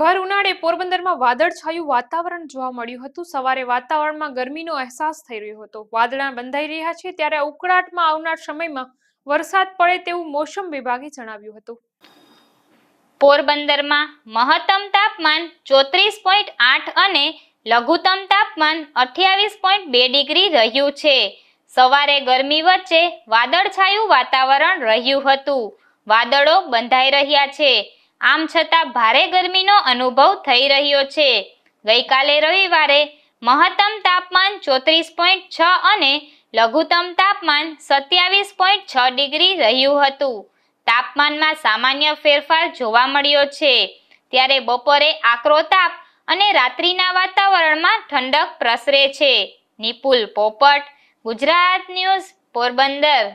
ભર ઉનાળે પોરબંદરમાં વાદળછાયું વાતાવરણ જોવા મળ્યું હતું સવારે વાતાવરણમાં ગરમીનો અહેસાસ થઈ રહ્યો હતો વાદળા બંધાઈ રહ્યા છે ત્યારે ઉકળાટમાં આવનાર સમયમાં વરસાદ પડે તેવું મોસમ વિભાગે જણાવ્યું હતું પોરબંદરમાં મહત્તમ તાપમાન ચોત્રીસ પોઈન્ટ આઠ અને લઘુત્તમ તાપમાન અઠ્યાવીસ પોઈન્ટ બે ડિગ્રી રહ્યું છે સવારે ગરમી વચ્ચે વાદળછાયું વાતાવરણ રહ્યું હતું વાદળો બંધાઈ રહ્યા છે આમ છતાં ભારે ગરમીનો અનુભવ થઈ રહ્યો છે ગઈકાલે રવિવારે મહત્તમ તાપમાન ચોત્રીસ પોઈન્ટ છ અને લઘુત્તમ તાપમાન સત્યાવીસ પોઈન્ટ છ ડિગ્રી રહ્યું હતું તાપમાનમાં સામાન્ય ફેરફાર જોવા મળ્યો છે ત્યારે બપોરે આકરો તાપ અને રાત્રિના વાતાવરણમાં ઠંડક પ્રસરે છે નિપુલ પોપટ ગુજરાત ન્યૂઝ પોરબંદર